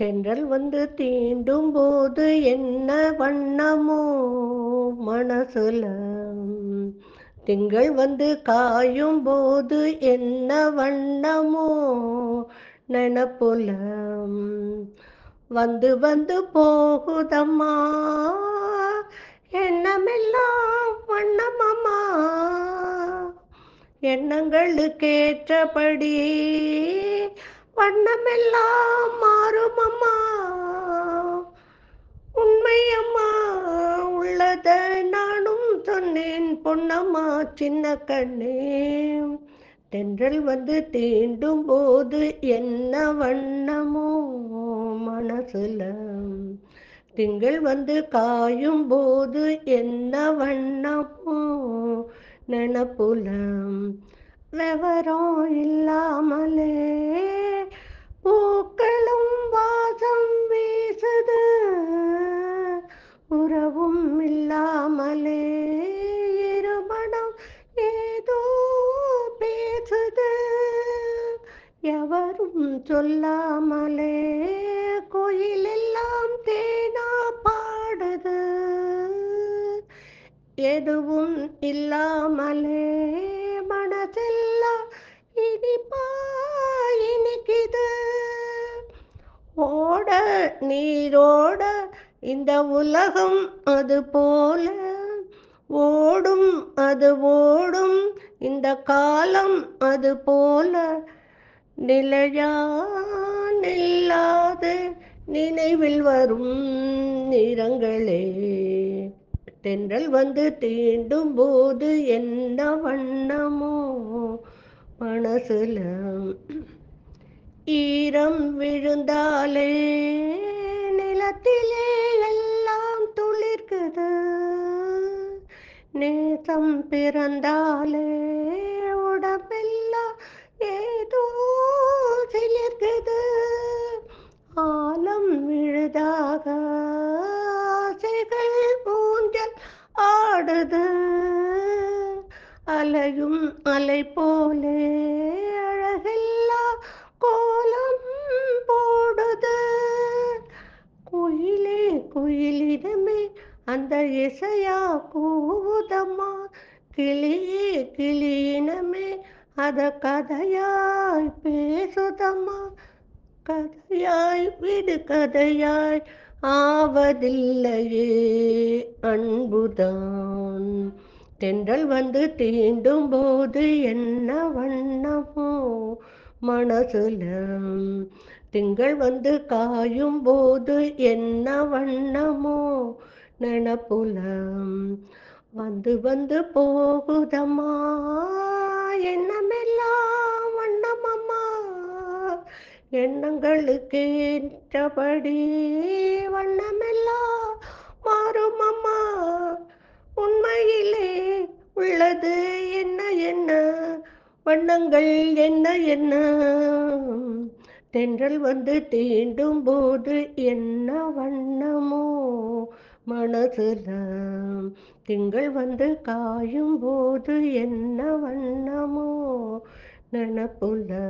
தென்றல் வந்து தீண்டும் போது என்ன வண்ணமோ மனசுல திங்கள் வந்து காயும் போது என்ன வண்ணமோ நினப்புல வந்து வந்து போகுதம்மா எண்ணமெல்லாம் வண்ணமம்மா எண்ணங்களுக்கேற்றபடி வண்ணமெல்லாம் மாறும் அம்மா உண்மை அம்மா உள்ளத நானும் சொன்னேன் பொன்னம்மா சின்ன கண்ணே தென்றல் வந்து தீண்டும் போது என்ன வண்ணமோ மனசுல திங்கள் வந்து காயும் போது என்ன வண்ணமோ நினப்புலம் விவரம் இல்லாமலே யாரும் சொல்லாமலே கோயிலெல்லாம் தேனா பாடுது எதுவும் இல்லாமலே மனசெல்லாம் இனிப்பா இனிக்குது ஓட நீரோட இந்த உலகம் அது போல ஓடும் அது ஓடும் இந்த காலம் அது போல நிலையானில்லாத நினைவில் வரும் நிறங்களே தென்றல் வந்து தீண்டும் போது என்ன வண்ணமோ மனசுல ஈரம் விழுந்தாலே நிலத்திலே எல்லாம் துளிர்க்குது நேசம் பிறந்தாலே உடம்பெல்லாம் ஏ படது அலையும் அலை போலே அழகெல்லா கோலம் போடுது குயிலே குயிலிடமே அந்த இசையா கூவுதம்மா கிளியே கிளியினமே அத கதையாய் பேசுதம்மா கதையாய் விடு கதையாய் ஆவதில்லையே அன்புதான் தென்றல் வந்து தீண்டும் போது என்ன வண்ணமோ மனசுல திங்கள் வந்து காயும் போது என்ன வண்ணமோ நினப்புல வந்து வந்து போகுதம்மா எண்ணமெல்லாம் வண்ணமம்மா எண்ணங்களுக்கு ஏற்றபடி வண்ணமெல்லாம் மாறும் அம்மா உண்மையிலே உள்ளது என்ன என்ன வண்ணங்கள் என்ன என்ன தென்றல் வந்து தீண்டும் போது என்ன வண்ணமோ மனசுல திங்கள் வந்து காயும் போது என்ன வண்ணமோ நினப்புல